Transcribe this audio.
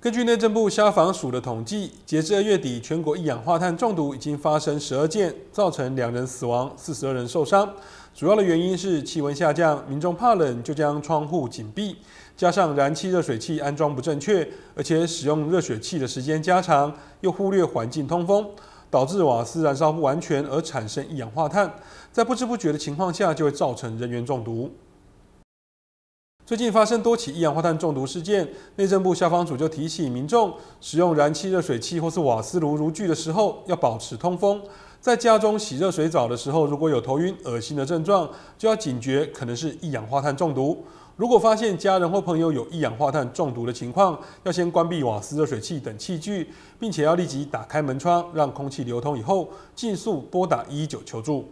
根据内政部消防署的统计，截至二月底，全国一氧化碳中毒已经发生十二件，造成两人死亡，四十二人受伤。主要的原因是气温下降，民众怕冷就将窗户紧闭，加上燃气热水器安装不正确，而且使用热水器的时间加长，又忽略环境通风，导致瓦斯燃烧不完全而产生一氧化碳，在不知不觉的情况下就会造成人员中毒。最近发生多起一氧化碳中毒事件，内政部消防署就提醒民众，使用燃气热水器或是瓦斯炉炉具的时候，要保持通风。在家中洗热水澡的时候，如果有头晕、恶心的症状，就要警觉可能是一氧化碳中毒。如果发现家人或朋友有一氧化碳中毒的情况，要先关闭瓦斯热水器等器具，并且要立即打开门窗，让空气流通。以后，尽速拨打一一九求助。